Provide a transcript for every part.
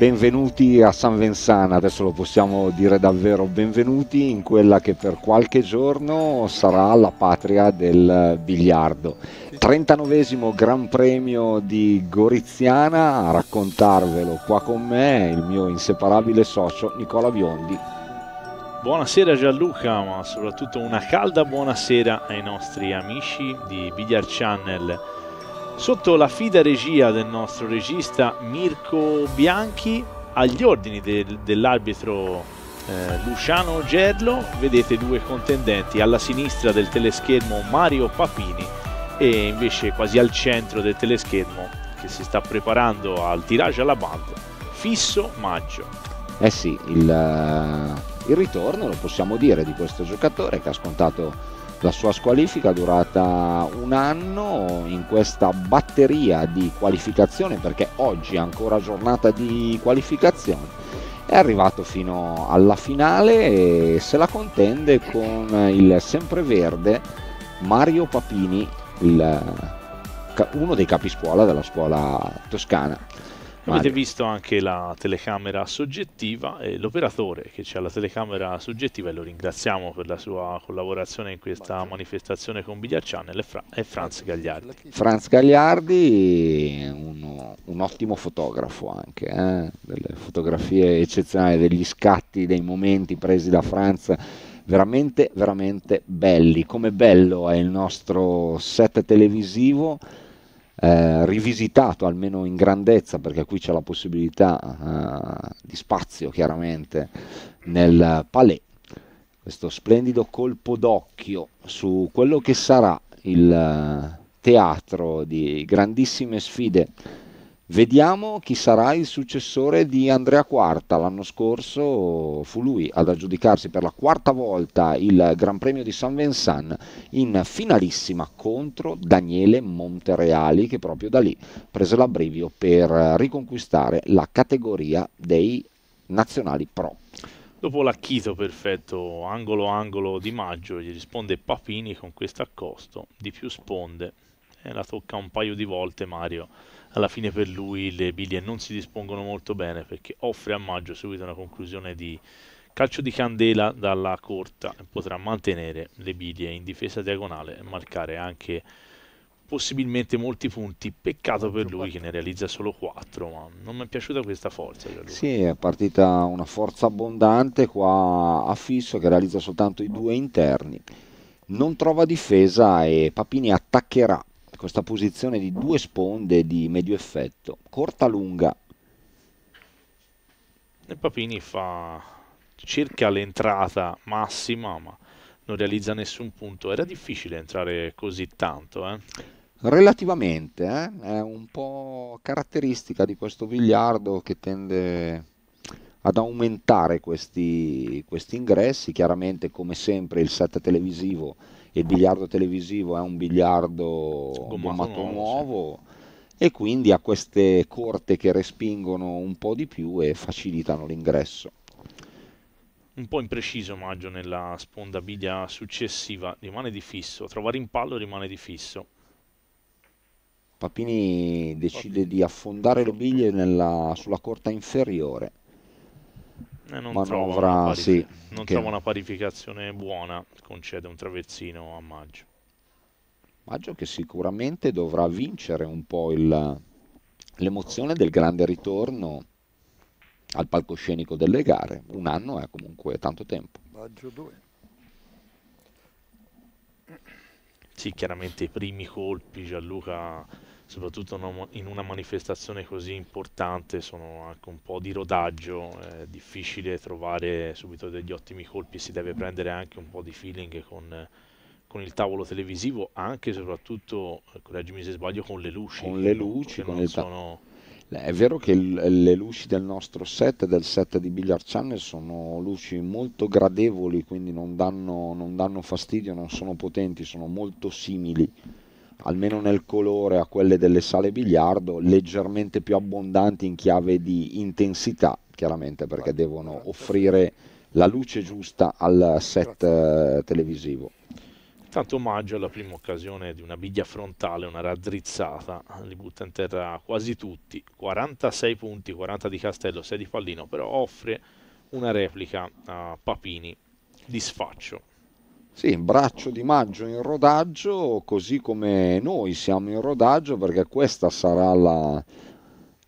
Benvenuti a San Vensana, adesso lo possiamo dire davvero benvenuti in quella che per qualche giorno sarà la patria del biliardo. 39 Gran Premio di Goriziana, a raccontarvelo qua con me il mio inseparabile socio Nicola Biondi. Buonasera Gianluca, ma soprattutto una calda buonasera ai nostri amici di Biliard Channel sotto la fida regia del nostro regista Mirko Bianchi agli ordini del, dell'arbitro eh, Luciano Gerlo vedete due contendenti alla sinistra del teleschermo Mario Papini e invece quasi al centro del teleschermo che si sta preparando al tiraggio alla banda fisso Maggio eh sì il, eh, il ritorno lo possiamo dire di questo giocatore che ha scontato la sua squalifica è durata un anno in questa batteria di qualificazione, perché oggi è ancora giornata di qualificazione, è arrivato fino alla finale e se la contende con il sempreverde Mario Papini, il, uno dei capiscuola della scuola toscana. Mario. Avete visto anche la telecamera soggettiva e l'operatore che c'è la telecamera soggettiva e lo ringraziamo per la sua collaborazione in questa manifestazione con Bidia Channel è, Franz Gagliardi. Franz Gagliardi, un, un ottimo fotografo anche, eh? delle fotografie eccezionali, degli scatti, dei momenti presi da Franz veramente veramente belli, come bello è il nostro set televisivo eh, rivisitato almeno in grandezza, perché qui c'è la possibilità eh, di spazio chiaramente nel palais. Questo splendido colpo d'occhio su quello che sarà il eh, teatro di grandissime sfide Vediamo chi sarà il successore di Andrea Quarta. L'anno scorso fu lui ad aggiudicarsi per la quarta volta il Gran Premio di San Vincent in finalissima contro Daniele Montereali che proprio da lì prese l'abbrivio per riconquistare la categoria dei nazionali pro. Dopo l'acchito perfetto angolo-angolo di maggio gli risponde Papini con questo accosto di più sponde e la tocca un paio di volte Mario alla fine per lui le biglie non si dispongono molto bene perché offre a maggio subito una conclusione di calcio di candela dalla corta e potrà mantenere le biglie in difesa diagonale e marcare anche possibilmente molti punti. Peccato per lui che ne realizza solo 4, ma non mi è piaciuta questa forza. Sì, è partita una forza abbondante qua a fisso che realizza soltanto i due interni. Non trova difesa e Papini attaccherà questa ecco, posizione di due sponde di medio effetto, corta lunga. E Papini fa circa l'entrata massima, ma non realizza nessun punto. Era difficile entrare così tanto, eh? Relativamente, eh? è un po' caratteristica di questo vigliardo che tende ad aumentare questi, questi ingressi. Chiaramente, come sempre, il set televisivo il biliardo televisivo è un biliardo gommato, nuovo, nuovo e quindi ha queste corte che respingono un po' di più e facilitano l'ingresso. Un po' impreciso Maggio nella sponda biglia successiva, rimane di fisso, trova rimpallo rimane di fisso. Papini decide di affondare le biglie nella, sulla corta inferiore eh, non manovra, sì, non che... trova una parificazione buona, concede un travezzino a Maggio. Maggio che sicuramente dovrà vincere un po' l'emozione del grande ritorno al palcoscenico delle gare. Un anno è comunque tanto tempo. Maggio 2. Sì, chiaramente i primi colpi Gianluca soprattutto in una manifestazione così importante sono anche un po' di rodaggio, è difficile trovare subito degli ottimi colpi, si deve prendere anche un po' di feeling con, con il tavolo televisivo, anche e soprattutto, correggimi se sbaglio, con le luci. Con le luci, con il sono... È vero che le luci del nostro set, del set di Billiard Channel, sono luci molto gradevoli, quindi non danno, non danno fastidio, non sono potenti, sono molto simili almeno nel colore a quelle delle sale biliardo, leggermente più abbondanti in chiave di intensità, chiaramente perché devono offrire la luce giusta al set eh, televisivo. Intanto omaggio alla prima occasione di una biglia frontale, una raddrizzata, li butta in terra quasi tutti, 46 punti, 40 di Castello, 6 di Pallino, però offre una replica a Papini di sfaccio sì, braccio di maggio in rodaggio, così come noi siamo in rodaggio, perché questa sarà la,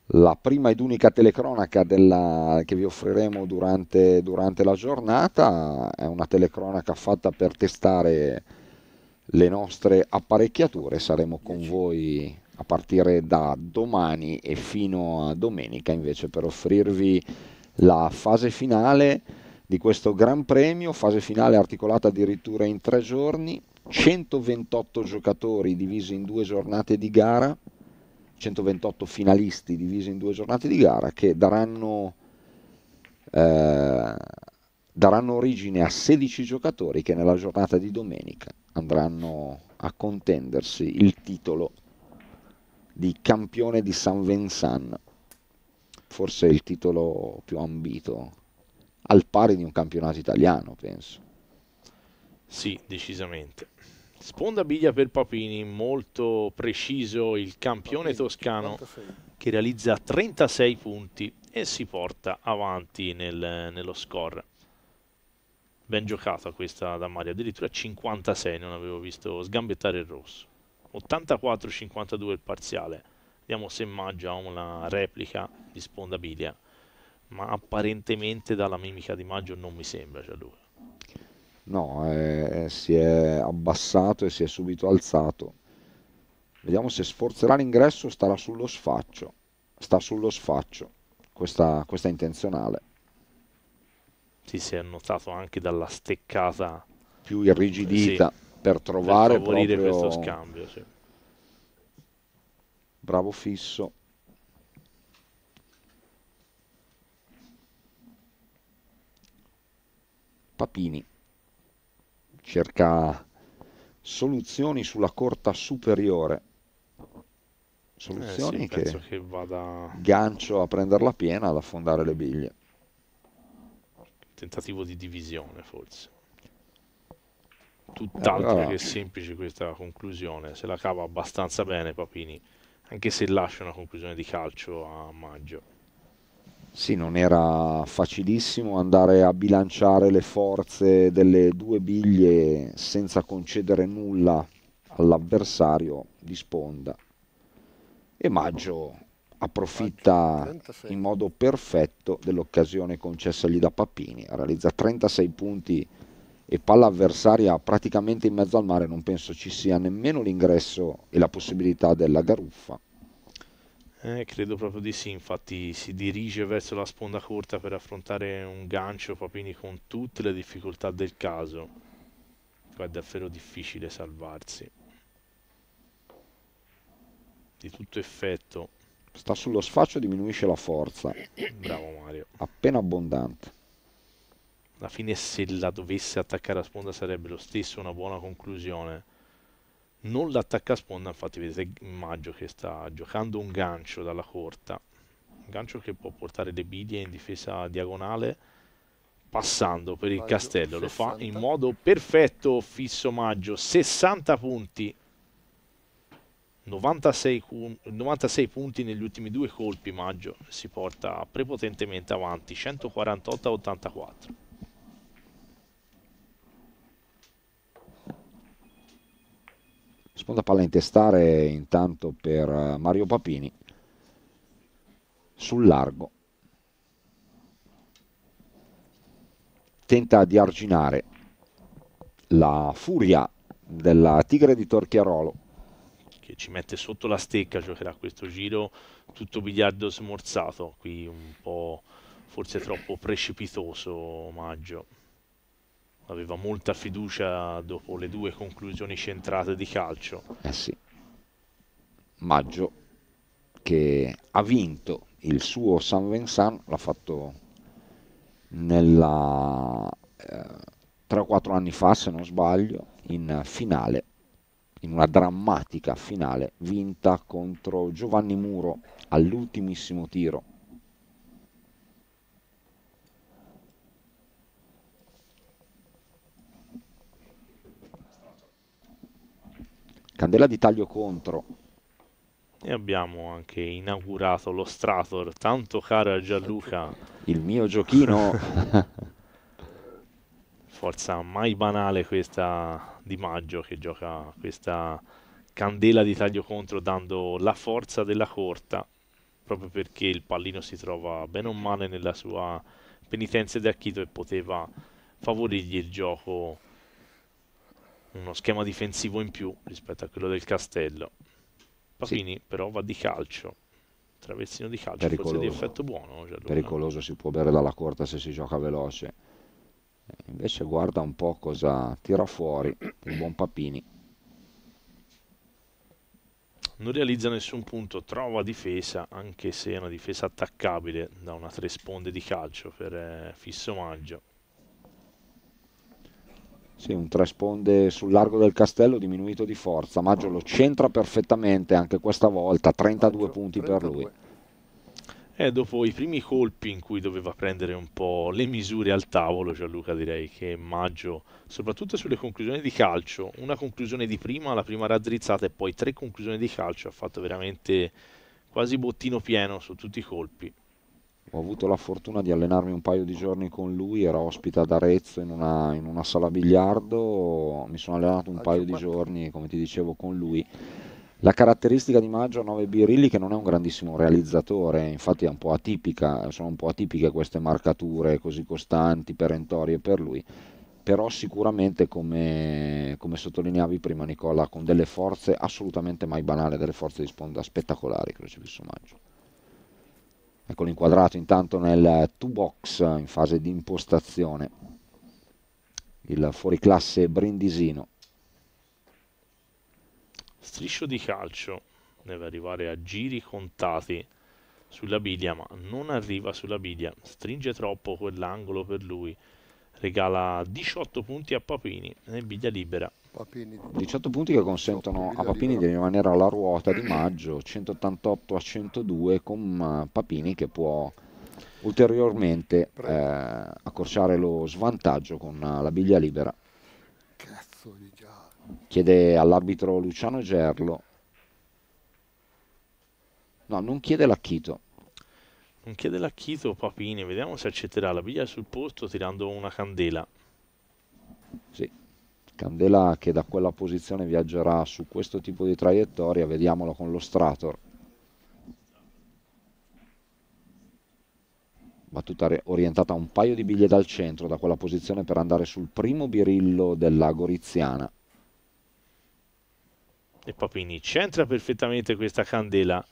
la prima ed unica telecronaca della, che vi offriremo durante, durante, la giornata. È una telecronaca fatta per testare le nostre apparecchiature. Saremo con voi a partire da domani e fino a domenica invece per offrirvi la fase finale di questo Gran Premio, fase finale articolata addirittura in tre giorni, 128 giocatori divisi in due giornate di gara, 128 finalisti divisi in due giornate di gara che daranno, eh, daranno origine a 16 giocatori che nella giornata di domenica andranno a contendersi il titolo di campione di San Vincent, forse il titolo più ambito al pari di un campionato italiano, penso. Sì, decisamente. Sponda biglia per Papini, molto preciso il campione toscano che realizza 36 punti e si porta avanti nel, nello score. Ben giocata questa da Mario, addirittura 56, non avevo visto sgambettare il rosso. 84-52 il parziale. Vediamo se Maggio ha una replica di Sponda Biglia ma apparentemente dalla mimica di Maggio non mi sembra già cioè, Gianluca. No, eh, si è abbassato e si è subito alzato. Vediamo se sforzerà l'ingresso, starà sullo sfaccio. Sta sullo sfaccio. Questa, questa è intenzionale. Sì, si è notato anche dalla steccata più irrigidita sì, per trovare per favorire proprio... questo scambio, sì. Bravo fisso. Papini cerca soluzioni sulla corta superiore. Soluzioni eh sì, che, che vada... gancio a prenderla piena ad affondare le biglie. Tentativo di divisione forse. Tutt'altro allora... che semplice questa conclusione, se la cava abbastanza bene Papini, anche se lascia una conclusione di calcio a maggio. Sì, non era facilissimo andare a bilanciare le forze delle due biglie senza concedere nulla all'avversario di sponda. E Maggio approfitta in modo perfetto dell'occasione concessagli da Pappini, realizza 36 punti e palla avversaria praticamente in mezzo al mare, non penso ci sia nemmeno l'ingresso e la possibilità della garuffa. Eh, credo proprio di sì, infatti si dirige verso la sponda corta per affrontare un gancio Papini con tutte le difficoltà del caso. Qua è davvero difficile salvarsi. Di tutto effetto. Sta sullo sfaccio e diminuisce la forza. Bravo Mario. Appena abbondante. Alla fine se la dovesse attaccare a sponda sarebbe lo stesso una buona conclusione non l'attacca a sponda, infatti vedete Maggio che sta giocando un gancio dalla corta, un gancio che può portare De Bidie in difesa diagonale passando per il Maggio, castello, 60. lo fa in modo perfetto fisso Maggio, 60 punti, 96, 96 punti negli ultimi due colpi Maggio, si porta prepotentemente avanti, 148-84. Sponda palla in testare intanto per eh, Mario Papini sul largo. Tenta di arginare la furia della Tigre di Torchiarolo. Che ci mette sotto la stecca, giocherà questo giro tutto biliardo smorzato, qui un po' forse troppo precipitoso Maggio aveva molta fiducia dopo le due conclusioni centrate di calcio. Eh sì. Maggio che ha vinto il suo San Vincent, l'ha fatto nella eh, 3-4 anni fa se non sbaglio, in finale, in una drammatica finale vinta contro Giovanni Muro all'ultimissimo tiro candela di taglio contro e abbiamo anche inaugurato lo Strator, tanto caro a Gianluca. Il mio giochino. Forza mai banale questa di maggio che gioca questa candela di taglio contro dando la forza della corta, proprio perché il pallino si trova bene o male nella sua penitenza di Achito e poteva favorirgli il gioco uno schema difensivo in più rispetto a quello del Castello. Papini sì. però va di calcio, traversino di calcio, pericoloso. forse di effetto buono. Cioè pericoloso, si può bere dalla corta se si gioca veloce. Eh, invece guarda un po' cosa tira fuori il buon Papini. Non realizza nessun punto, trova difesa, anche se è una difesa attaccabile da una tre sponde di calcio per eh, Fisso Maggio. Sì, un tresponde sul largo del castello diminuito di forza. Maggio lo centra perfettamente anche questa volta, 32 Maggio, punti 32. per lui. E eh, dopo i primi colpi in cui doveva prendere un po' le misure al tavolo, Gianluca direi che Maggio, soprattutto sulle conclusioni di calcio, una conclusione di prima, la prima raddrizzata e poi tre conclusioni di calcio, ha fatto veramente quasi bottino pieno su tutti i colpi ho avuto la fortuna di allenarmi un paio di giorni con lui, era ospite ad Arezzo in una, in una sala biliardo, mi sono allenato un paio di giorni, come ti dicevo, con lui. La caratteristica di Maggio a 9 Birilli che non è un grandissimo realizzatore, infatti è un po' atipica, sono un po' atipiche queste marcature così costanti, perentorie per lui, però sicuramente come, come sottolineavi prima Nicola, con delle forze assolutamente mai banali, delle forze di sponda spettacolari, Crocifisso Maggio eccolo inquadrato intanto nel 2box in fase di impostazione il fuoriclasse Brindisino striscio di calcio deve arrivare a giri contati sulla biglia ma non arriva sulla biglia stringe troppo quell'angolo per lui regala 18 punti a Papini nel biglia libera 18 punti che consentono a Papini di rimanere alla ruota di maggio 188 a 102 con eh, Papini che può ulteriormente eh, accorciare lo svantaggio con eh, la biglia libera chiede all'arbitro Luciano Gerlo no non chiede l'acchito non chiede l'acchito Papini vediamo se accetterà la biglia sul posto tirando una candela sì Candela che da quella posizione viaggerà su questo tipo di traiettoria, vediamolo con lo Strator. Battuta orientata un paio di biglie dal centro da quella posizione per andare sul primo birillo della Goriziana. E Papini centra perfettamente questa Candela.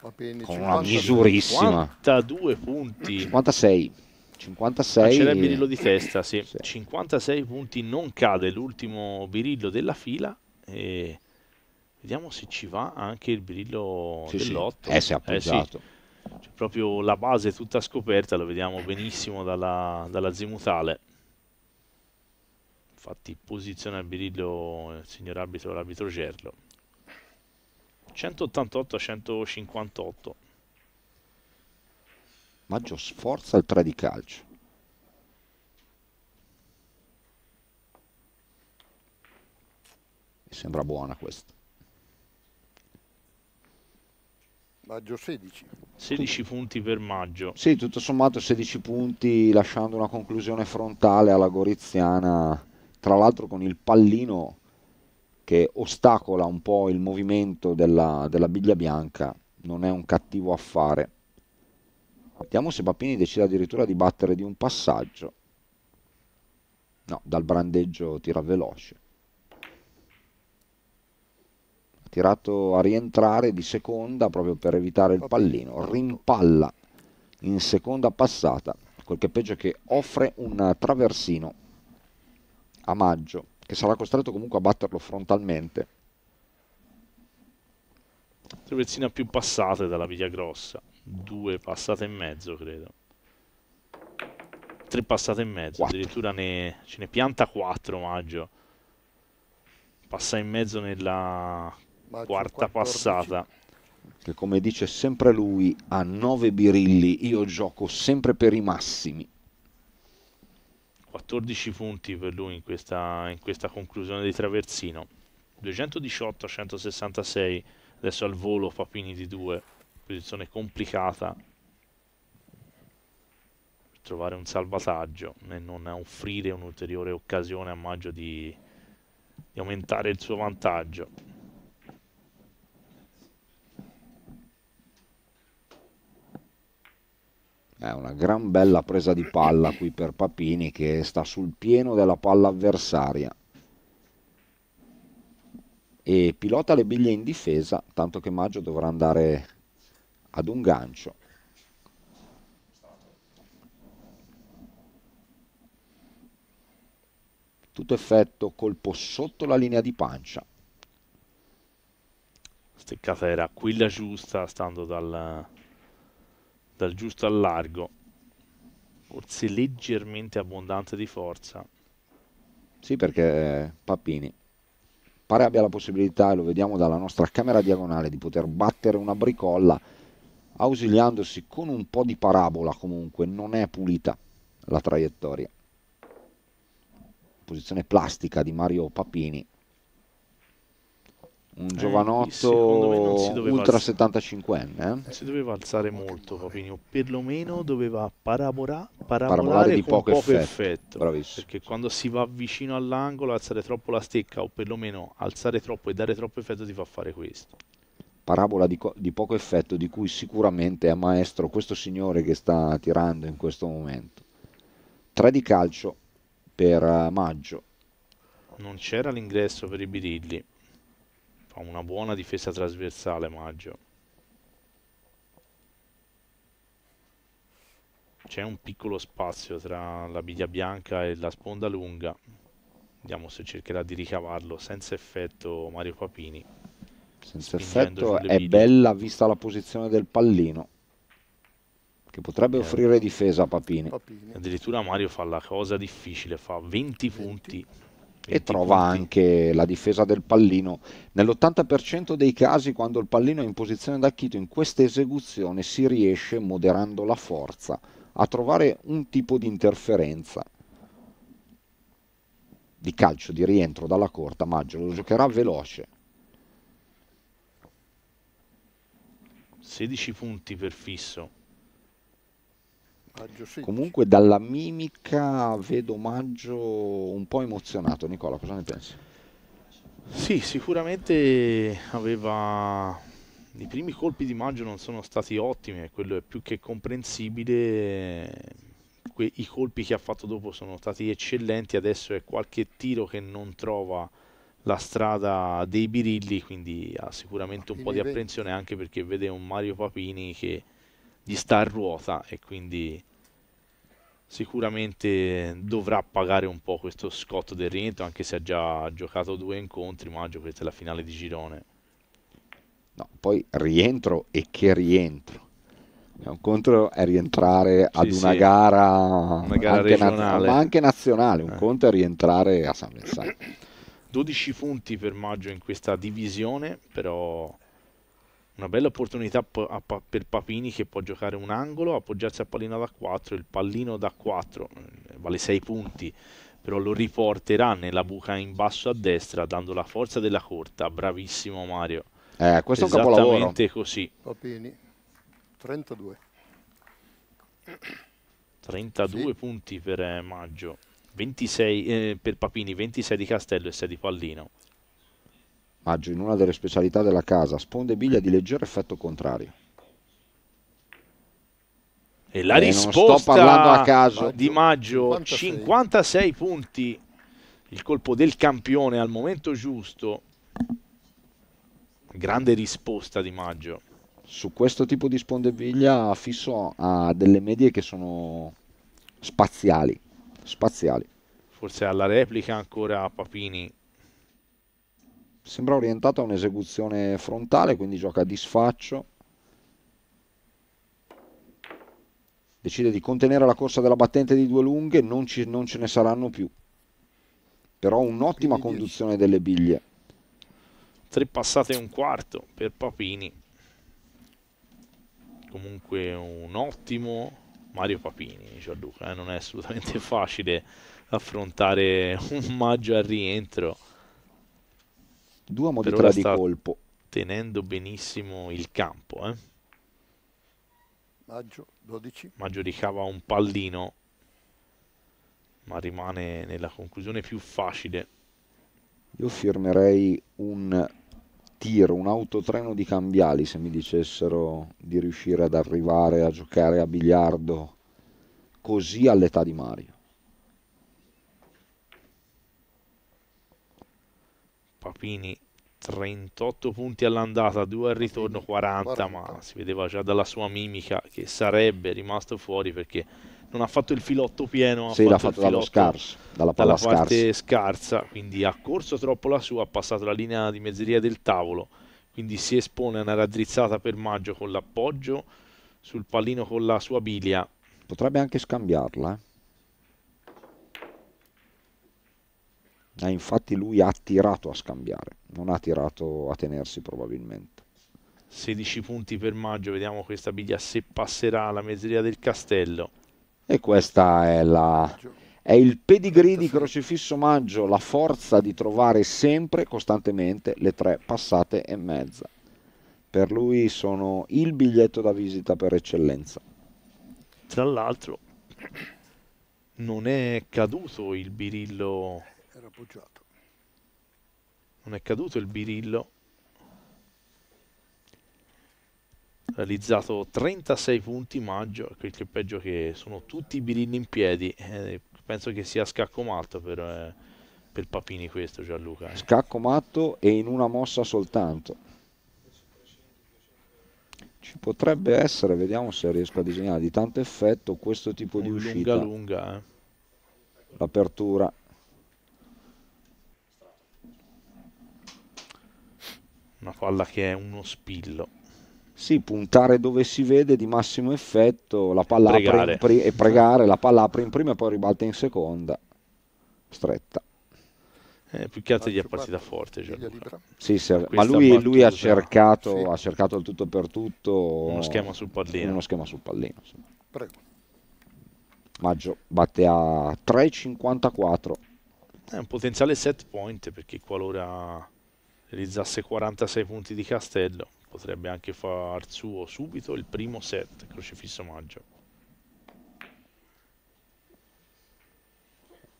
Papini, con una misurissima. 52 punti. 56. 56. C'era il birillo di testa, sì. sì. 56 punti, non cade l'ultimo birillo della fila. E vediamo se ci va anche il birillo sì, dell'otto. Sì. Eh, si è appoggiato. Eh, sì. C'è proprio la base tutta scoperta, lo vediamo benissimo dalla, dalla zimutale. Infatti posiziona il birillo il signor arbitro, l'arbitro Gerlo. 188 a 158. Maggio sforza il 3 di calcio. Mi sembra buona questa. Maggio 16. 16 punti per Maggio. Sì, tutto sommato 16 punti lasciando una conclusione frontale alla Goriziana, tra l'altro con il pallino che ostacola un po' il movimento della, della biglia bianca, non è un cattivo affare. Vediamo se Bappini decide addirittura di battere di un passaggio. No, dal brandeggio tira veloce. Ha tirato a rientrare di seconda proprio per evitare il pallino. Rimpalla in seconda passata. Col che peggio è che offre un traversino a maggio, che sarà costretto comunque a batterlo frontalmente. Traversina più passate dalla Viglia Grossa due passate e mezzo, credo. Tre passate e mezzo, quattro. addirittura ne, ce ne pianta quattro maggio. Passa in mezzo nella maggio quarta 14. passata. Che come dice sempre lui, a 9 birilli io gioco sempre per i massimi. 14 punti per lui in questa, in questa conclusione di traversino. 218 a 166, adesso al volo Papini di 2 posizione complicata per trovare un salvataggio e non offrire un'ulteriore occasione a Maggio di, di aumentare il suo vantaggio. È una gran bella presa di palla qui per Papini che sta sul pieno della palla avversaria e pilota le biglie in difesa, tanto che Maggio dovrà andare ad un gancio. Tutto effetto, colpo sotto la linea di pancia. Steccata era quella giusta, stando dal, dal giusto al largo. Forse leggermente abbondante di forza. Sì, perché Papini pare abbia la possibilità, e lo vediamo dalla nostra camera diagonale, di poter battere una bricolla ausiliandosi con un po' di parabola comunque, non è pulita la traiettoria. Posizione plastica di Mario Papini. Un eh, giovanotto ultra 75enne. Eh? Si doveva alzare molto Papini, o perlomeno doveva parabola, parabolare, parabolare di poco, poco effetto. effetto perché quando si va vicino all'angolo, alzare troppo la stecca o perlomeno alzare troppo e dare troppo effetto ti fa fare questo parabola di, di poco effetto di cui sicuramente è maestro questo signore che sta tirando in questo momento. 3 di calcio per eh, maggio. Non c'era l'ingresso per i birilli. Fa una buona difesa trasversale maggio. C'è un piccolo spazio tra la biglia bianca e la sponda lunga. Vediamo se cercherà di ricavarlo senza effetto Mario Papini senza effetto è video. bella vista la posizione del pallino che potrebbe eh. offrire difesa a Papini. Papini. addirittura Mario fa la cosa difficile fa 20, 20. punti 20 e trova punti. anche la difesa del pallino nell'80% dei casi quando il pallino è in posizione d'acchito in questa esecuzione si riesce moderando la forza a trovare un tipo di interferenza di calcio di rientro dalla corta Maggio lo giocherà veloce 16 punti per fisso. Comunque dalla mimica vedo Maggio un po' emozionato. Nicola, cosa ne pensi? Sì, sicuramente aveva... I primi colpi di Maggio non sono stati ottimi, quello è più che comprensibile. Que I colpi che ha fatto dopo sono stati eccellenti, adesso è qualche tiro che non trova la strada dei birilli, quindi ha sicuramente un po' di apprensione anche perché vede un Mario Papini che gli sta a ruota e quindi sicuramente dovrà pagare un po' questo scotto del rientro, anche se ha già giocato due incontri, maggio questa è la finale di girone. No, poi rientro e che rientro. Un conto è rientrare ad sì, una, Gara, una, Gara, anche regionale, ma anche nazionale, un eh. conto è rientrare a San Vincenzo. 12 punti per maggio in questa divisione, però una bella opportunità per Papini che può giocare un angolo, appoggiarsi al pallino da 4, il pallino da 4 eh, vale 6 punti, però lo riporterà nella buca in basso a destra dando la forza della corta, bravissimo Mario. Eh, questo è un capolavoro. Esattamente così. Papini, 32. 32 sì. punti per eh, Maggio. 26 eh, per Papini, 26 di Castello e 6 di Pallino. Maggio in una delle specialità della casa, sponde biglia di leggero effetto contrario. E la eh, risposta di Maggio, 56. 56 punti, il colpo del campione al momento giusto. Grande risposta di Maggio. Su questo tipo di spondebiglia fisso ha delle medie che sono spaziali spaziali. Forse alla replica ancora Papini. Sembra orientata a un'esecuzione frontale, quindi gioca a disfaccio. Decide di contenere la corsa della battente di due lunghe, non, ci, non ce ne saranno più. Però un'ottima conduzione delle biglie. Tre passate e un quarto per Papini. Comunque un ottimo Mario Papini, Gianluca, eh? non è assolutamente facile affrontare un maggio al rientro. Duomo di tre di colpo. Tenendo benissimo il campo. Eh? Maggio 12. Maggio ricava un pallino, ma rimane nella conclusione più facile. Io firmerei un tiro, un autotreno di cambiali se mi dicessero di riuscire ad arrivare a giocare a biliardo così all'età di Mario. Papini 38 punti all'andata, 2 al ritorno 40, 40, ma si vedeva già dalla sua mimica che sarebbe rimasto fuori perché non ha fatto il filotto pieno, sì, ha fatto l'ha fatto dallo scarso, dalla, dalla parte scarsa, quindi ha corso troppo la sua, ha passato la linea di mezzeria del tavolo, quindi si espone a una raddrizzata per Maggio con l'appoggio sul pallino con la sua biglia. Potrebbe anche scambiarla. Eh? Eh, infatti lui ha tirato a scambiare, non ha tirato a tenersi probabilmente. 16 punti per Maggio, vediamo questa biglia se passerà alla mezzeria del castello e questa è la... È il pedigree di Crocifisso Maggio, la forza di trovare sempre, costantemente, le tre passate e mezza. Per lui sono il biglietto da visita per eccellenza. Tra l'altro, non è caduto il birillo. Era appoggiato. Non è caduto il birillo realizzato 36 punti maggio, quel che è peggio che sono tutti i birilli in piedi, eh, penso che sia scacco matto per, eh, per Papini questo Gianluca. Eh. Scacco matto e in una mossa soltanto. Ci potrebbe essere, vediamo se riesco a disegnare di tanto effetto questo tipo Un di uscita. Lunga lunga. Eh. L'apertura. Una palla che è uno spillo. Sì, puntare dove si vede di massimo effetto la palla pregare. Apre in pri- e pregare, la palla apre in prima e poi ribalta in seconda, stretta. Eh, più che altro gli è partita forte. Cioè. Sì, se, ma lui, lui ha, cercato, sì. ha, cercato, il tutto per tutto. Uno schema sul pallino. Uno schema sul pallino. Sì. Prego. Maggio batte a 3,54. È un potenziale set point perché qualora realizzasse 46 punti di castello potrebbe anche far suo subito il primo set crocifisso maggio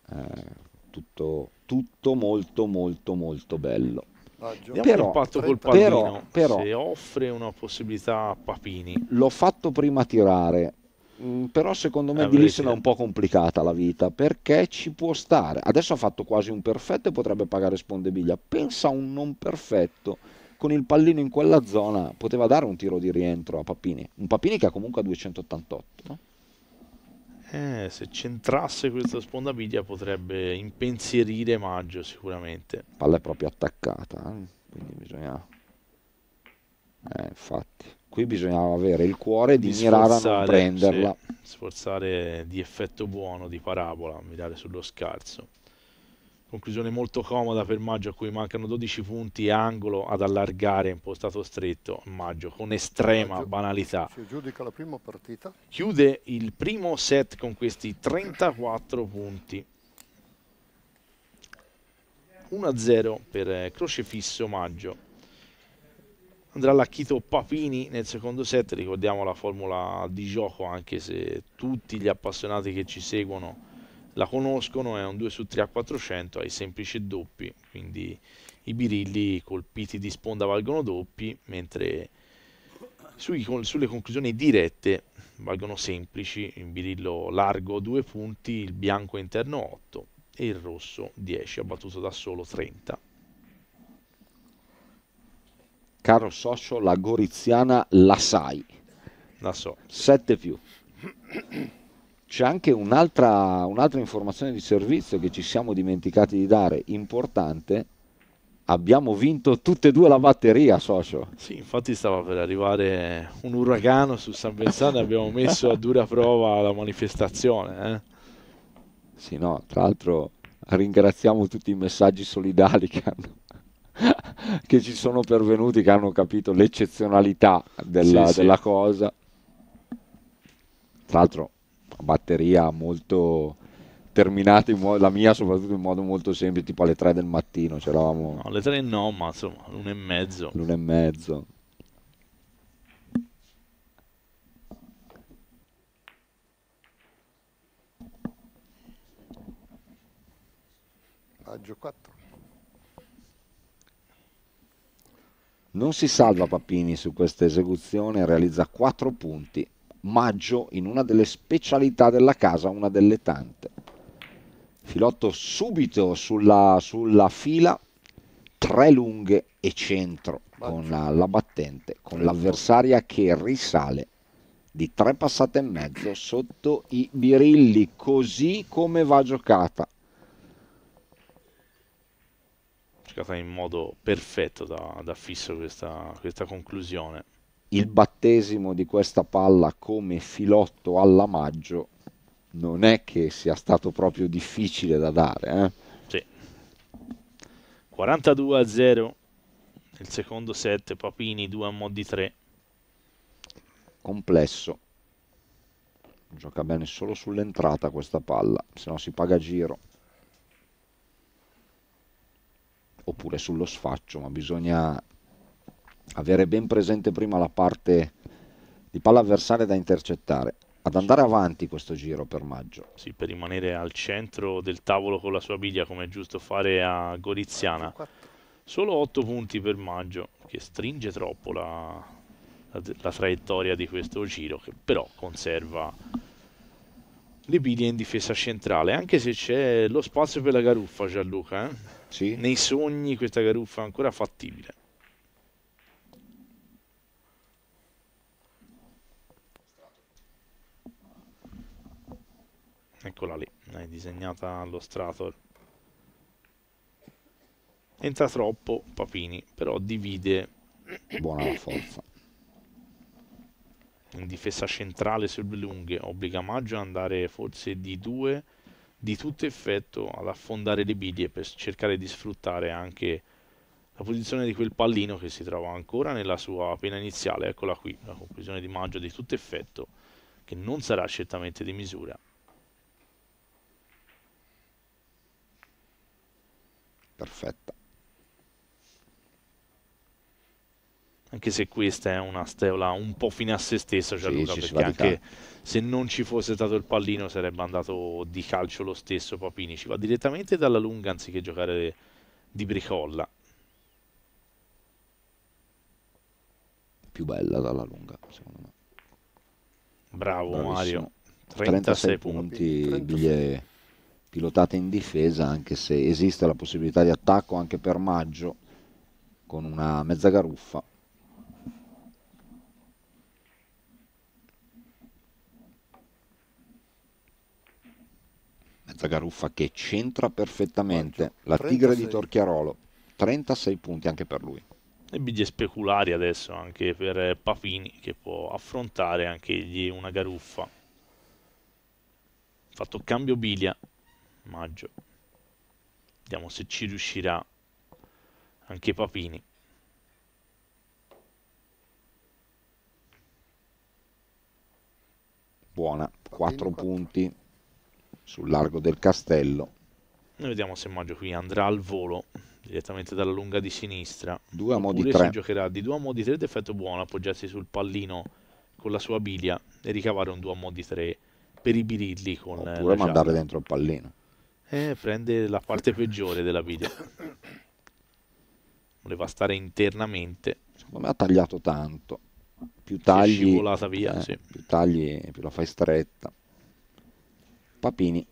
eh, tutto, tutto molto molto molto bello Maggio. Però, il patto col Palmino, però, però, se offre una possibilità a Papini l'ho fatto prima tirare mm, però secondo me eh, di Lissena è un po' complicata la vita perché ci può stare adesso ha fatto quasi un perfetto e potrebbe pagare Spondebiglia pensa a un non perfetto con il pallino in quella zona poteva dare un tiro di rientro a Papini. Un Papini che ha comunque 288. No? Eh, se c'entrasse questa sponda biglia potrebbe impensierire Maggio sicuramente. Palla è proprio attaccata, eh? quindi bisogna... Eh, infatti, qui bisognava avere il cuore di, di mirare a non prenderla. Sì, sforzare di effetto buono, di parabola, mirare sullo scarso conclusione molto comoda per Maggio a cui mancano 12 punti e angolo ad allargare in postato stretto Maggio con estrema Maggio banalità. Si giudica la prima partita. Chiude il primo set con questi 34 punti. 1-0 per eh, Crocefisso Maggio. Andrà l'acchito Papini nel secondo set, ricordiamo la formula di gioco anche se tutti gli appassionati che ci seguono la conoscono, è un 2 su 3 a 400 ai semplici e doppi, quindi i birilli colpiti di sponda valgono doppi, mentre sui, sulle conclusioni dirette valgono semplici, il birillo largo 2 punti, il bianco interno 8 e il rosso 10, ha battuto da solo 30. Caro socio, la goriziana la sai. La so. 7 più. C'è anche un'altra, un'altra informazione di servizio che ci siamo dimenticati di dare, importante, abbiamo vinto tutte e due la batteria, socio. Sì, infatti stava per arrivare un uragano su San Benzano e abbiamo messo a dura prova la manifestazione. Eh? Sì, no, tra l'altro ringraziamo tutti i messaggi solidali che, hanno, che ci sono pervenuti, che hanno capito l'eccezionalità della, sì, della cosa. Tra l'altro batteria molto terminata, mo- la mia soprattutto in modo molto semplice, tipo alle 3 del mattino. C'eravamo... No, alle 3 no, ma insomma, l'una e mezzo. L'una e mezzo. Maggio 4. Non si salva Papini su questa esecuzione, realizza 4 punti maggio in una delle specialità della casa, una delle tante. Filotto subito sulla, sulla fila, tre lunghe e centro con la, la battente, con l'avversaria che risale di tre passate e mezzo sotto i birilli, così come va giocata. Giocata in modo perfetto da, da fisso questa, questa conclusione il battesimo di questa palla come filotto alla maggio non è che sia stato proprio difficile da dare. Eh? Sì. 42 a 0 nel secondo set, Papini 2 a mo' di 3. Complesso. Gioca bene solo sull'entrata questa palla, se no si paga giro. Oppure sullo sfaccio, ma bisogna avere ben presente prima la parte di palla avversaria da intercettare, ad andare avanti questo giro per maggio. Sì, per rimanere al centro del tavolo con la sua biglia come è giusto fare a Goriziana. Solo 8 punti per maggio, che stringe troppo la, la, la traiettoria di questo giro, che però conserva le biglie in difesa centrale, anche se c'è lo spazio per la garuffa Gianluca. Eh? Sì. Nei sogni questa garuffa è ancora fattibile. Eccola lì, è disegnata allo Strator. Entra troppo Papini, però divide. Buona forza. In difesa centrale sul lunghe, obbliga Maggio ad andare forse di due di tutto effetto ad affondare le biglie per cercare di sfruttare anche la posizione di quel pallino che si trova ancora nella sua pena iniziale. Eccola qui, la conclusione di Maggio di tutto effetto, che non sarà certamente di misura, perfetta. Anche se questa è una steola un po' fine a se stessa, Gianluca, sì, perché anche se non ci fosse stato il pallino sarebbe andato di calcio lo stesso Papini. Ci va direttamente dalla lunga anziché giocare di bricolla. Più bella dalla lunga, secondo me. Bravo Bravissimo. Mario. 36, 36 punti, punti. 36 pilotata in difesa anche se esiste la possibilità di attacco anche per Maggio con una mezza garuffa mezza garuffa che centra perfettamente la tigre di Torchiarolo 36 punti anche per lui e BG speculari adesso anche per eh, Papini che può affrontare anche egli una garuffa fatto cambio biglia maggio vediamo se ci riuscirà anche Papini buona 4 punti sul largo del castello noi vediamo se Maggio qui andrà al volo direttamente dalla lunga di sinistra due a mo di 3 giocherà di due a mo di 3 d'effetto buono appoggiarsi sul pallino con la sua biglia e ricavare un 2 a mo di 3 per i birilli con oppure mandare dentro il pallino eh, prende la parte peggiore della video. Voleva stare internamente. Secondo me ha tagliato tanto. Più tagli, scivolata via, eh, sì. più tagli, più la fai stretta. Papini.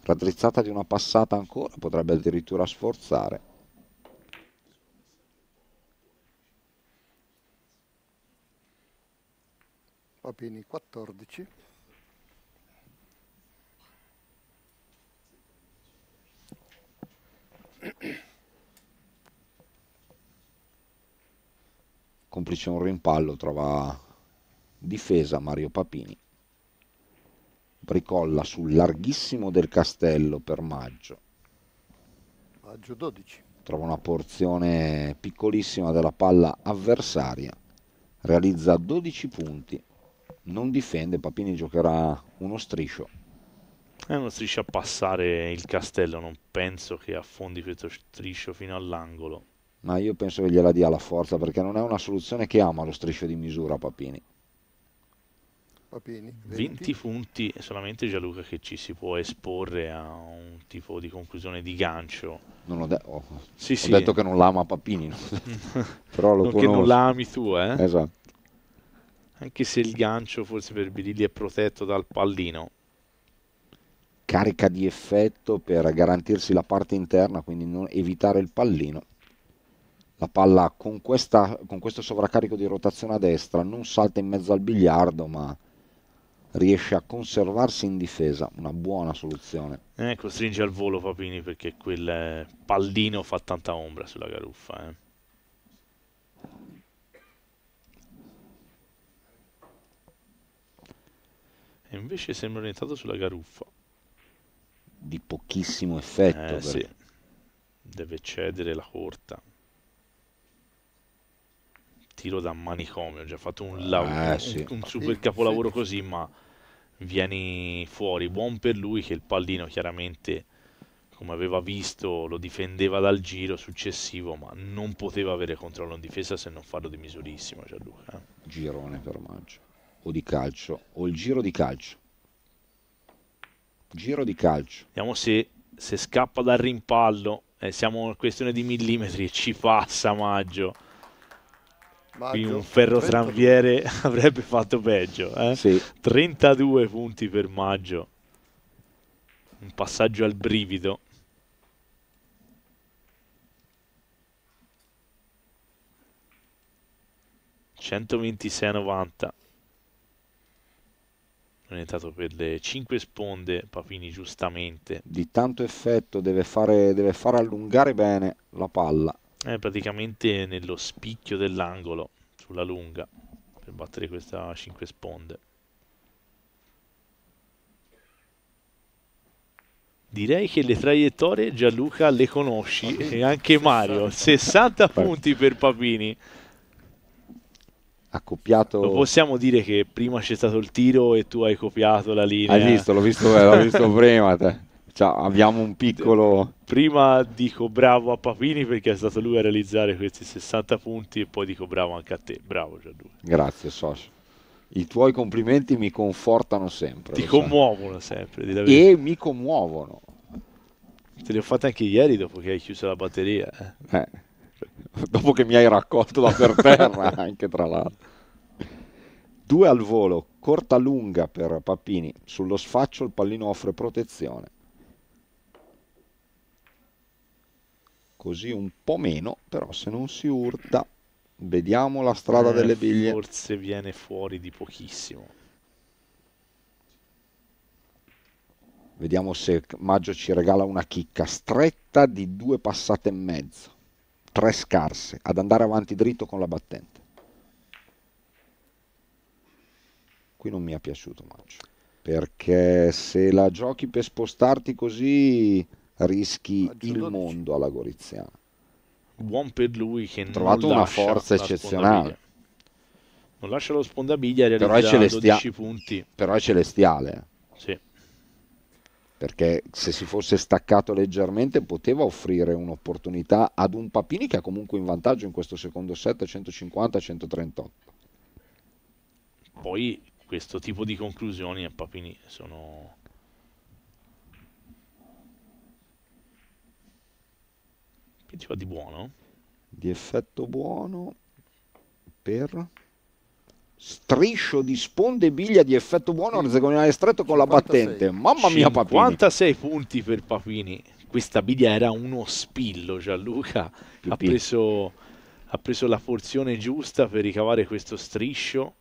Raddrizzata di una passata ancora, potrebbe addirittura sforzare. Papini 14. complice un rimpallo trova difesa Mario Papini Bricolla sul larghissimo del castello per Maggio Maggio 12 trova una porzione piccolissima della palla avversaria realizza 12 punti non difende Papini giocherà uno striscio è eh, una striscia a passare il castello, non penso che affondi questo striscio fino all'angolo. Ma io penso che gliela dia la forza perché non è una soluzione che ama lo striscio di misura Papini. Papini 20. 20 punti e solamente Gianluca che ci si può esporre a un tipo di conclusione di gancio. Non ho, de- oh. sì, ho sì. detto che non l'ama Papini, però lo non conosco. che non l'ami tu, eh? Esatto. Anche se il gancio forse per Birilli è protetto dal pallino, carica di effetto per garantirsi la parte interna, quindi evitare il pallino. La palla con, questa, con questo sovraccarico di rotazione a destra non salta in mezzo al biliardo, ma riesce a conservarsi in difesa, una buona soluzione. Eh, costringe al volo Papini perché quel pallino fa tanta ombra sulla Garuffa. Eh. E invece sembra orientato sulla Garuffa di pochissimo effetto. Eh, sì. Deve cedere la corta. Tiro da manicomio, ho già fatto un, la- ah, sì. un, un super capolavoro così, ma vieni fuori. Buon per lui che il pallino chiaramente, come aveva visto, lo difendeva dal giro successivo, ma non poteva avere controllo in difesa se non farlo di misurissimo Gianluca. Eh. Girone per maggio, o di calcio, o il giro di calcio. Giro di calcio. Vediamo se, se scappa dal rimpallo. Eh, siamo in questione di millimetri ci passa Maggio. Maggio Quindi un ferro 32. avrebbe fatto peggio. Eh? Sì. 32 punti per Maggio. Un passaggio al brivido. ...126,90 è penetrato per le 5 sponde, Papini giustamente. Di tanto effetto deve fare, deve fare allungare bene la palla. È eh, praticamente nello spicchio dell'angolo, sulla lunga, per battere questa 5 sponde. Direi che le traiettorie Gianluca le conosci e anche Mario. 60 punti per Papini ha copiato. Lo possiamo dire che prima c'è stato il tiro e tu hai copiato la linea. Hai visto, l'ho visto, eh, l'ho visto prima. Te. Cioè, abbiamo un piccolo. Prima dico bravo a Papini perché è stato lui a realizzare questi 60 punti e poi dico bravo anche a te. Bravo Gianluca. Grazie, Socio. I tuoi complimenti mi confortano sempre. Ti commuovono sai. sempre. E mi commuovono. Te li ho fatti anche ieri dopo che hai chiuso la batteria. Eh. eh. dopo che mi hai raccolto da per terra anche tra l'altro. Due al volo, corta lunga per Pappini, sullo sfaccio il pallino offre protezione. Così un po' meno, però se non si urta, vediamo la strada eh, delle biglie. Forse viene fuori di pochissimo. Vediamo se Maggio ci regala una chicca stretta di due passate e mezzo tre scarse, ad andare avanti dritto con la battente. Qui non mi è piaciuto Maggio, perché se la giochi per spostarti così rischi Maggio il 12. mondo alla Goriziana. Buon per lui che ha trovato una forza eccezionale. Non lascia lo spondabiglia, ha realizzato però è 12 punti. Però è celestiale. Sì perché se si fosse staccato leggermente poteva offrire un'opportunità ad un Papini che ha comunque in vantaggio in questo secondo set 150-138. Poi questo tipo di conclusioni a Papini sono... Che ci va di buono? Di effetto buono per striscio di sponde e biglia di effetto buono secondo esagonale stretto con 56. la battente mamma mia Papini 56 punti per Papini questa biglia era uno spillo Gianluca ha preso, ha preso la porzione giusta per ricavare questo striscio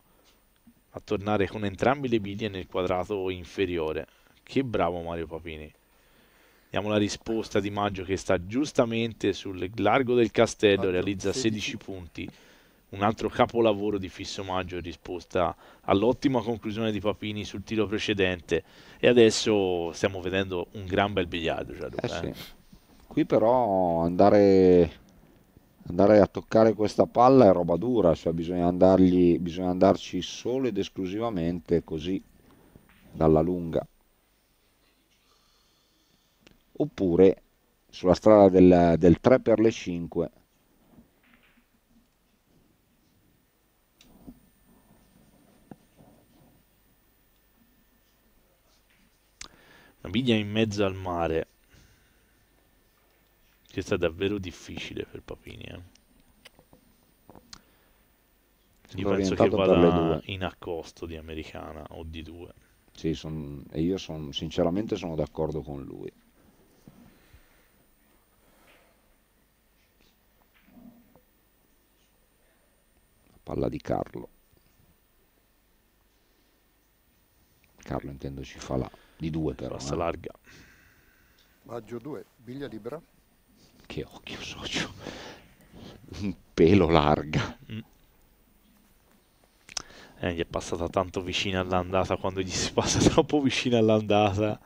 a tornare con entrambi le biglie nel quadrato inferiore che bravo Mario Papini Diamo la risposta di Maggio che sta giustamente sul largo del castello, realizza 16 punti un altro capolavoro di Fisso Maggio in risposta all'ottima conclusione di Papini sul tiro precedente e adesso stiamo vedendo un gran bel biliardo. Gianluca, eh eh. Sì. Qui però andare, andare, a toccare questa palla è roba dura, cioè bisogna, andargli, bisogna andarci solo ed esclusivamente così, dalla lunga. Oppure sulla strada del, del 3 per le 5 Una biglia in mezzo al mare. Che sta davvero difficile per Papini, eh. Io penso che vada in accosto di americana o di due. Sì, son, e io son, sinceramente sono d'accordo con lui. palla di Carlo. Carlo intendo ci fa là di due però. Passa eh. larga. Maggio 2, biglia libera. Che occhio, socio. Un pelo larga. Mm. Eh, gli è passata tanto vicina all'andata, quando gli si passa troppo vicina all'andata,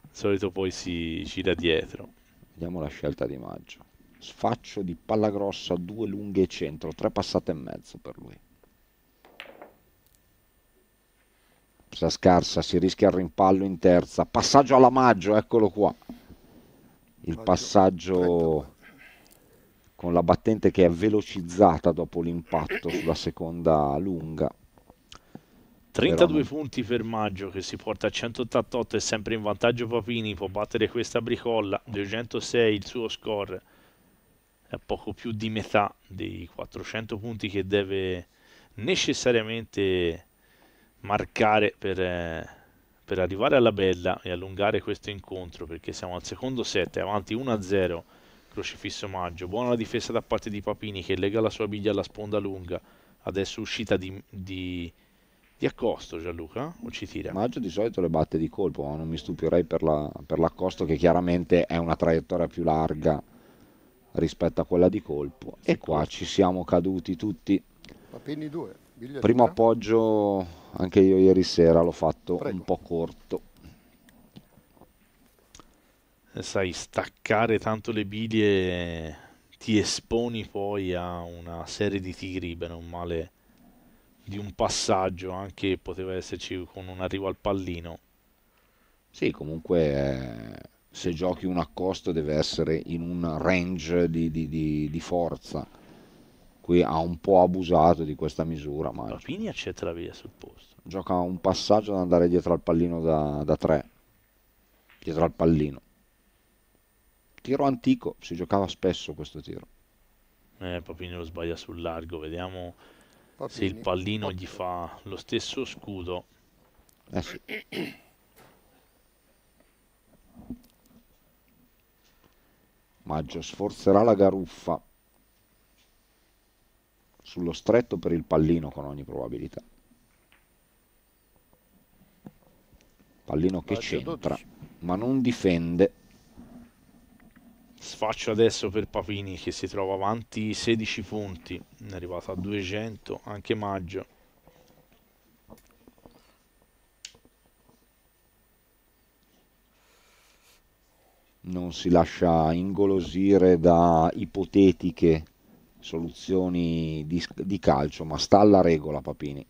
di solito poi si gira dietro. Vediamo la scelta di Maggio. Sfaccio di palla grossa, due lunghe e centro, tre passate e mezzo per lui. Sa cioè, scarsa, si rischia il rimpallo in terza. Passaggio alla Maggio, eccolo qua. Il passaggio con la battente che è velocizzata dopo l'impatto sulla seconda lunga. 32 non... punti per Maggio che si porta a 188 e sempre in vantaggio Papini può battere questa bricolla 206 il suo score è poco più di metà dei 400 punti che deve necessariamente marcare per, eh, per, arrivare alla bella e allungare questo incontro perché siamo al secondo set, avanti 1-0 crocifisso Maggio, buona la difesa da parte di Papini che lega la sua biglia alla sponda lunga, adesso uscita di, di, di accosto Gianluca o ci tira? Maggio di solito le batte di colpo, ma eh, non mi stupirei per, la, per l'accosto che chiaramente è una traiettoria più larga rispetto a quella di colpo e qua ci siamo caduti tutti. Papini 2. Bigliatura. Primo eh? appoggio anche io ieri sera l'ho fatto Prego. un po' corto. Sai, staccare tanto le biglie ti esponi poi a una serie di tigri bene o male, di un passaggio, anche poteva esserci con un arrivo al pallino. Sì, comunque eh, se giochi un accosto deve essere in un range di, di, di, di forza qui ha un po' abusato di questa misura. Ma Papini accetta la via sul posto. Gioca un passaggio ad andare dietro al pallino da, da tre. Dietro al pallino. Tiro antico, si giocava spesso questo tiro. Eh, Papini lo sbaglia sul largo, vediamo Papini. se il pallino gli fa lo stesso scudo. Eh sì. Maggio sforzerà la garuffa sullo stretto per il pallino con ogni probabilità. Pallino che c'entra, ma non difende. Sfaccio adesso per Papini che si trova avanti 16 punti, è arrivato a 200, anche Maggio. Non si lascia ingolosire da ipotetiche soluzioni di, di calcio, ma sta alla regola Papini.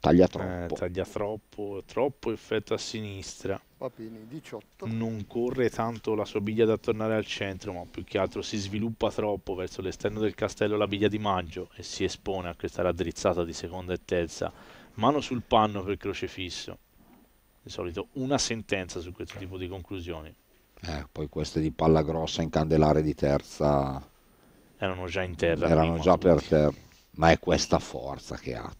Taglia eh, troppo. Eh, taglia troppo, troppo effetto a sinistra. Papini 18. Non corre tanto la sua biglia da tornare al centro, ma più che altro si sviluppa troppo verso l'esterno del castello la biglia di Maggio e si espone a questa raddrizzata di seconda e terza. Mano sul panno per crocefisso. Di solito una sentenza su questo tipo di conclusioni. Eh, poi queste di palla grossa in candelare di terza erano già in terra. Erano già per terra, ma è questa forza che ha.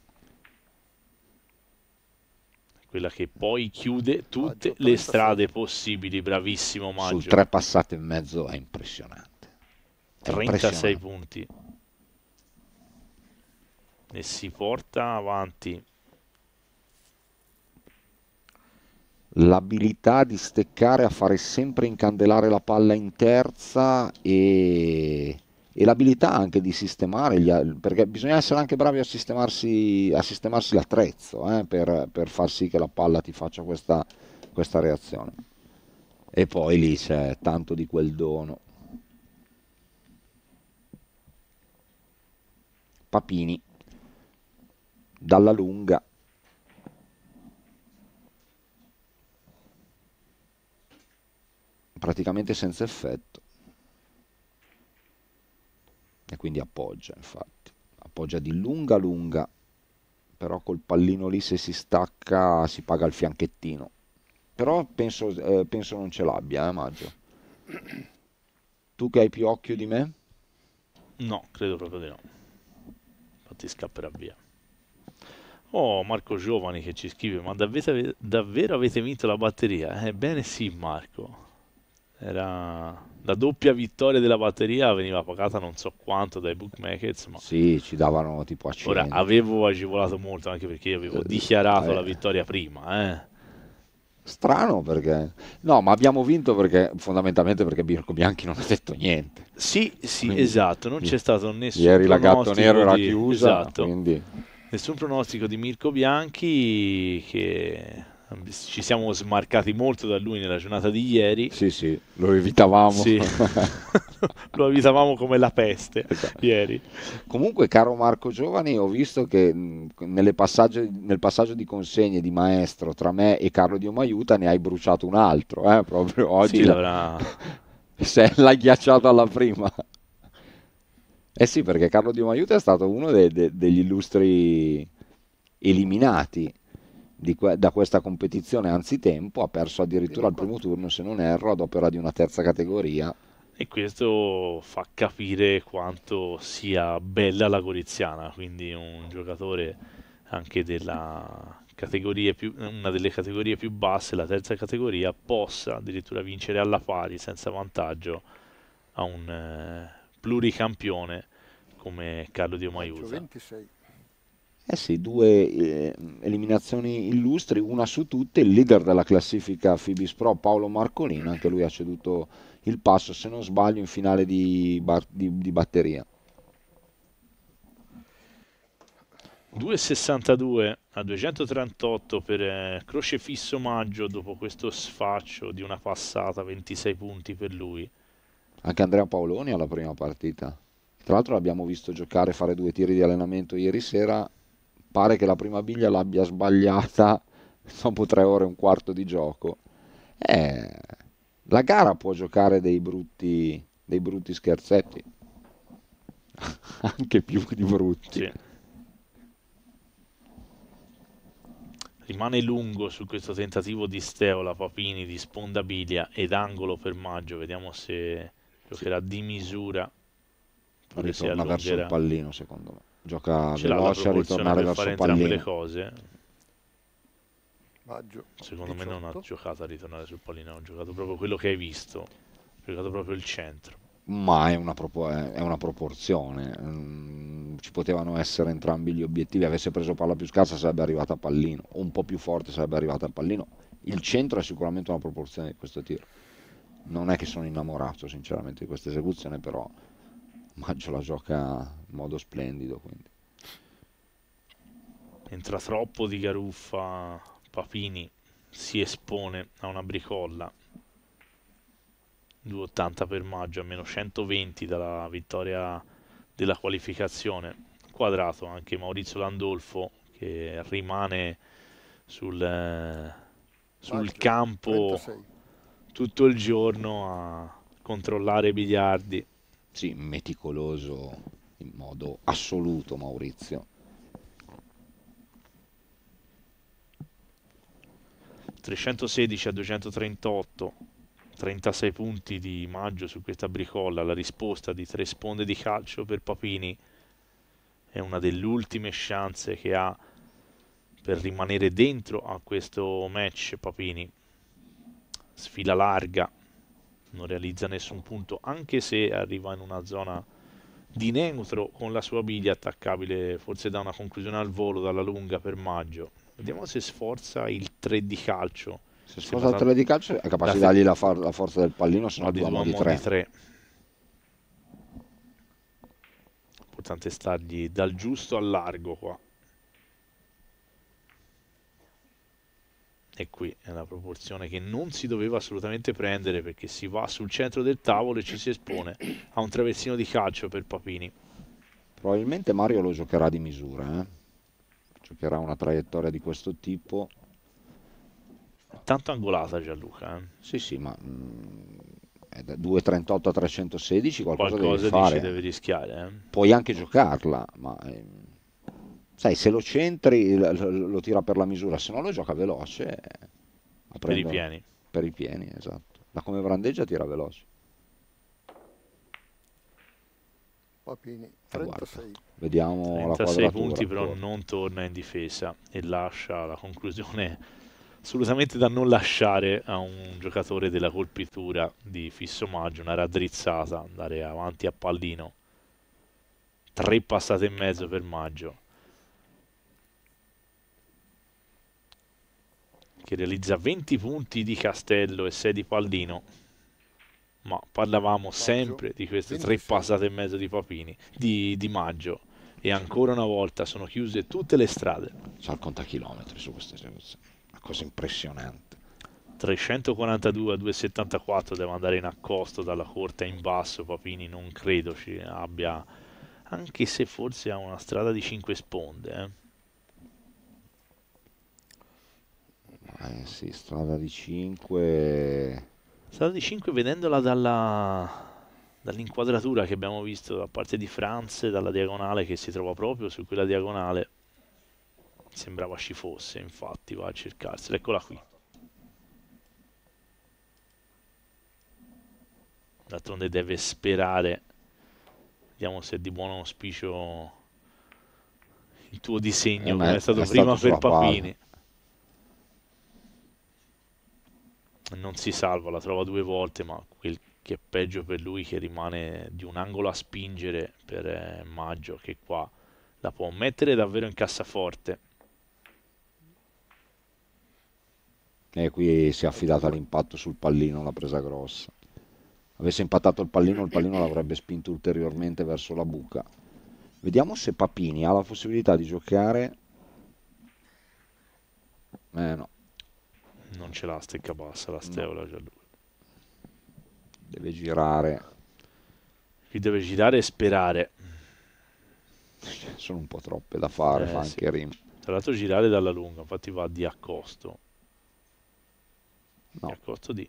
Quella che poi chiude ah, tutte Maggio, le strade possibili, bravissimo Maggio. Sul tre passate e mezzo è impressionante. È 36 impressionante. punti. E si porta avanti l'abilità di steccare a fare sempre incandelare la palla in terza e, e l'abilità anche di sistemare, gli, perché bisogna essere anche bravi a sistemarsi, a sistemarsi l'attrezzo eh, per, per, far sì che la palla ti faccia questa, questa reazione. E poi lì c'è tanto di quel dono. Papini dalla lunga praticamente senza effetto e quindi appoggia infatti appoggia di lunga lunga però col pallino lì se si stacca si paga il fianchettino però penso, eh, penso non ce l'abbia eh, Maggio tu che hai più occhio di me? no, credo proprio di no infatti scapperà via Oh, Marco Giovani che ci scrive, ma davvero, davvero avete vinto la batteria? Ebbene eh, sì, Marco. Era la doppia vittoria della batteria veniva pagata non so quanto dai bookmakers. Ma... Sì, ci davano tipo a 100. Ora avevo agevolato molto anche perché io avevo eh, dichiarato eh. la vittoria prima. Eh. Strano perché... No, ma abbiamo vinto perché fondamentalmente perché Birko Bianchi non ha detto niente. Sì, sì, quindi, esatto, non c'è stato nessun... Ieri la gatto nero era chiusa. Esatto. Quindi... Nessun pronostico di Mirko Bianchi che ci siamo smarcati molto da lui nella giornata di ieri. Sì, sì, lo evitavamo. Sì. lo evitavamo come la peste esatto. ieri. Comunque, caro Marco Giovani, ho visto che nel passaggio di consegne di maestro tra me e Carlo Di Omaiuta ne hai bruciato un altro, eh? proprio oggi. Sì, la... Se l'hai ghiacciato alla prima. Eh sì, perché Carlo Di Maiuta è stato uno de- de- degli illustri eliminati que- da questa competizione anzitempo, ha perso addirittura il primo turno, se non erro, ad opera di una terza categoria. E questo fa capire quanto sia bella la Goriziana, quindi un giocatore anche della categoria più, una delle categorie più basse, la terza categoria, possa addirittura vincere alla pari senza vantaggio a un eh, pluricampione come Carlo Di Omaiusa. 26. Eh sì, due eh, eliminazioni illustri, una su tutte, il leader della classifica Fibis Pro Paolo Marcolino, anche lui ha ceduto il passo, se non sbaglio, in finale di, bar, di, di batteria. 2,62 a 238 per eh, Crocefisso Maggio dopo questo sfaccio di una passata, 26 punti per lui. Anche Andrea Paoloni alla prima partita. Tra l'altro l'abbiamo visto giocare, fare due tiri di allenamento ieri sera pare che la prima biglia l'abbia sbagliata dopo tre ore e un quarto di gioco. Eh, la gara può giocare dei brutti, dei brutti scherzetti, anche più di brutti. Sì. Rimane lungo su questo tentativo di Steola, Papini, di Spondabilia ed angolo per Maggio. Vediamo se giocherà sì. di misura. Ritorna verso il pallino, secondo me gioca veloce a ritornare per verso pallino. le cose. Maggio, Secondo 18. me non ha giocato a ritornare sul pallino, ha giocato proprio quello che hai visto, ha giocato proprio il centro. Ma è una, è una proporzione, mm, ci potevano essere entrambi gli obiettivi, avesse preso palla più scarsa sarebbe arrivata a pallino, un po' più forte sarebbe arrivata a pallino. Il centro è sicuramente una proporzione di questo tiro. Non è che sono innamorato sinceramente di questa esecuzione, però Maggio la gioca in modo splendido. Quindi. Entra troppo di Garuffa, Papini si espone a una bricolla. 2,80 per Maggio, a meno 120 dalla vittoria della qualificazione. Quadrato anche Maurizio Landolfo che rimane sul, eh, sul campo 36. tutto il giorno a controllare i biliardi sì, meticoloso in modo assoluto Maurizio. ...316 a 238... ...36 punti di maggio su questa bricolla... ...la risposta di tre sponde di calcio per Papini... ...è una delle ultime chance che ha... ...per rimanere dentro a questo match Papini... ...sfila larga non realizza nessun punto anche se arriva in una zona di neutro con la sua biglia attaccabile forse da una conclusione al volo dalla lunga per Maggio vediamo se sforza il 3 di calcio se sforza il 3 di calcio è capace di dargli la, for la, forza del pallino se no duomo di 3, di 3. importante stargli dal giusto al largo qua e qui è una proporzione che non si doveva assolutamente prendere perché si va sul centro del tavolo e ci si espone a un traversino di calcio per Papini. Probabilmente Mario lo giocherà di misura, eh? giocherà una traiettoria di questo tipo. Tanto angolata Gianluca. Eh? Sì, sì, ma mh, mm, è da 2,38 a 316 qualcosa, qualcosa deve fare. deve rischiare. Eh? Puoi anche giocarla, ma... Ehm sai, se lo centri lo, lo tira per la misura, se no lo gioca veloce. Eh, a per i pieni. Per i pieni, esatto. Ma come brandeggia tira veloce. Papini, 36. Eh, guarda, vediamo 36 la punti però non torna in difesa e lascia la conclusione assolutamente da non lasciare a un giocatore della colpitura di fisso maggio, una raddrizzata, andare avanti a pallino. Tre passate e mezzo per maggio. che realizza 20 punti di Castello e 6 di Pallino ma parlavamo sempre di queste tre passate e mezzo di Papini di, di Maggio e ancora una volta sono chiuse tutte le strade C'è il contachilometri su questa situazione. una cosa impressionante 342 a 274 deve andare in accosto dalla corta in basso Papini non credo ci abbia anche se forse ha una strada di 5 sponde eh Eh sì, strada di 5. Strada di 5 vedendola dalla dall'inquadratura che abbiamo visto da parte di Franz, dalla diagonale che si trova proprio su quella diagonale, sembrava ci fosse, infatti va a cercarsela, eccola qui. D'altronde deve sperare, vediamo se è di buon auspicio il tuo disegno, eh, come è stato è prima stato per Papini. Palla. non si salva, la trova due volte, ma quel che è peggio per lui che rimane di un angolo a spingere per eh, Maggio che qua la può mettere davvero in cassaforte. E qui si è affidata all'impatto sul pallino la presa grossa. Avesse impattato il pallino, il pallino l'avrebbe spinto ulteriormente verso la buca. Vediamo se Papini ha la possibilità di giocare. Eh no, non ce l'ha stecca bassa la steola no. Cioè Gianluca. Deve girare. Qui deve girare e sperare. Sono un po' troppe da fare, eh, fa sì. Rim. Tra l'altro girare dalla lunga, infatti va di accosto. No. Di accosto di...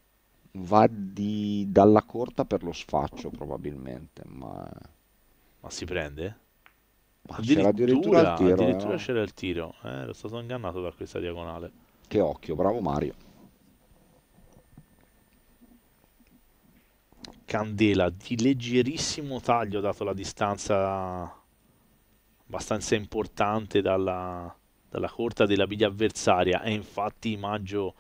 Va di... dalla corta per lo sfaccio probabilmente, ma... Ma si prende? Ma addirittura, c'era addirittura, il tiro. Eh, no? c'era il tiro. Eh, ero stato ingannato da questa diagonale. Che occhio, bravo Mario. Candela di leggerissimo taglio dato la distanza abbastanza importante dalla, dalla corta della biglia avversaria e infatti Maggio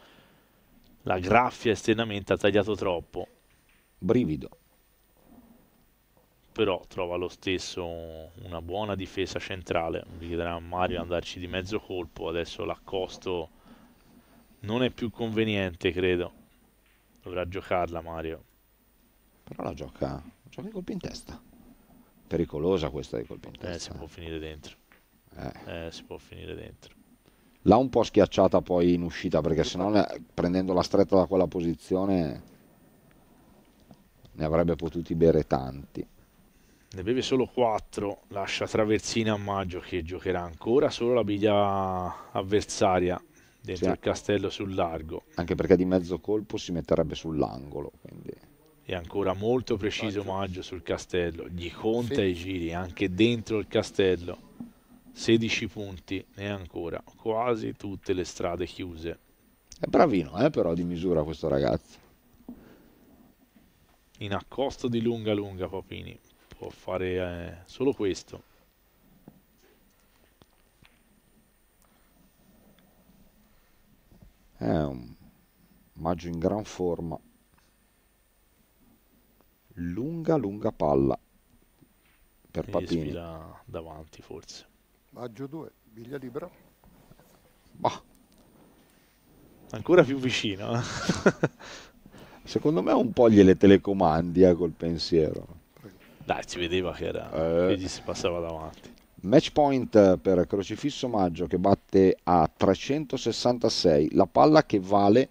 la graffia esternamente ha tagliato troppo brivido però trova lo stesso una buona difesa centrale richiederà a Mario andarci di mezzo colpo adesso l'accosto non è più conveniente, credo. Dovrà giocarla Mario. Però la gioca, gioca i colpi in testa. Pericolosa questa dei colpi in eh, testa. Eh, si può finire dentro. Eh. eh si può finire dentro. L'ha un po' schiacciata poi in uscita perché se no eh, prendendo la stretta da quella posizione ne avrebbe potuti bere tanti. Ne beve solo 4, lascia Traversina a maggio che giocherà ancora solo la biglia avversaria dentro sì, il castello sul largo. Anche perché di mezzo colpo si metterebbe sull'angolo. Quindi... E ancora molto preciso Maggio sul castello. Gli conta sì. i giri anche dentro il castello. 16 punti e ancora quasi tutte le strade chiuse. È bravino, eh, però di misura questo ragazzo. In accosto di lunga lunga Papini. Può fare eh, solo questo. è un maggio in gran forma lunga lunga palla per Papini davanti forse maggio 2 biglia libera bah. ancora più vicino secondo me un po' gliele telecomandi eh, col pensiero dai si vedeva che era eh. si passava davanti Match point eh, per Crocifisso Maggio che batte a 366 la palla che vale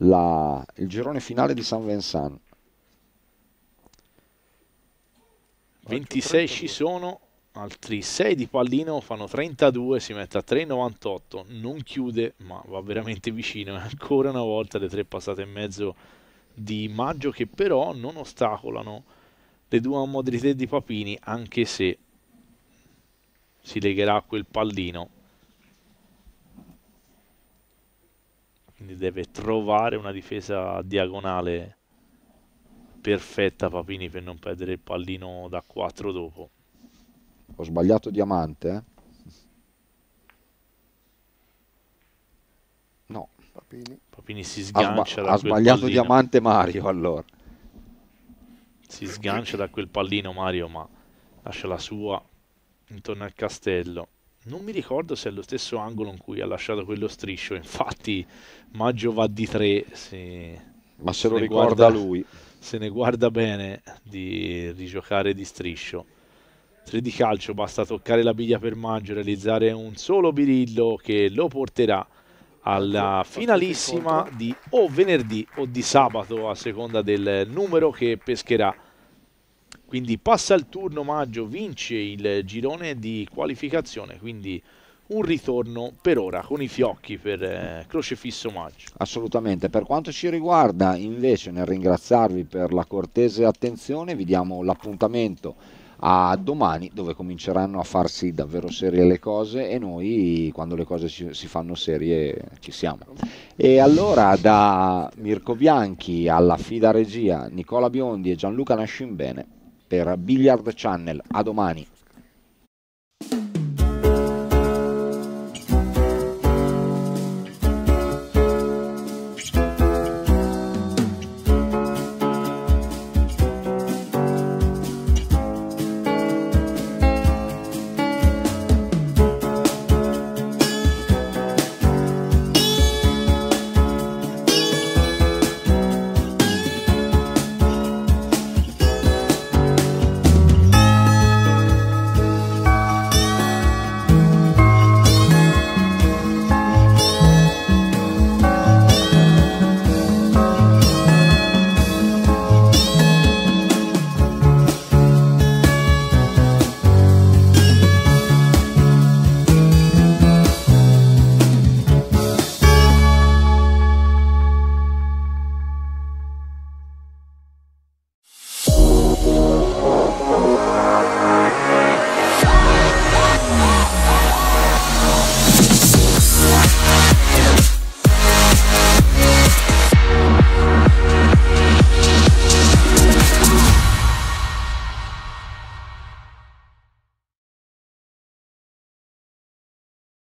la, il girone finale di San Vincent. 26 ci sono, altri 6 di pallino fanno 32, si mette a 3,98, non chiude ma va veramente vicino. E ancora una volta le tre passate e mezzo di maggio che però non ostacolano le due a di Papini anche se si legherà a quel pallino. Quindi deve trovare una difesa diagonale perfetta Papini per non perdere il pallino da 4 dopo. Ho sbagliato diamante, eh? No. Papini. Papini si sgancia ha, sba- ha sbagliato pallino. diamante Mario allora. Si sgancia da quel pallino Mario, ma lascia la sua intorno al castello. Non mi ricordo se è lo stesso angolo in cui ha lasciato quello striscio, infatti Maggio va di tre, se, ma se, se lo ricorda guarda, lui. Se ne guarda bene di rigiocare di striscio. 3 di calcio, basta toccare la biglia per Maggio, realizzare un solo birillo che lo porterà alla finalissima di o venerdì o di sabato a seconda del numero che pescherà quindi passa il turno maggio, vince il girone di qualificazione, quindi un ritorno per ora con i fiocchi per eh, Crocefisso Maggio. Assolutamente, per quanto ci riguarda invece nel ringraziarvi per la cortese attenzione vi diamo l'appuntamento a domani dove cominceranno a farsi davvero serie le cose e noi quando le cose ci, si fanno serie ci siamo. E allora da Mirko Bianchi alla Fida Regia, Nicola Biondi e Gianluca Nascimbene per Billiard Channel. A domani.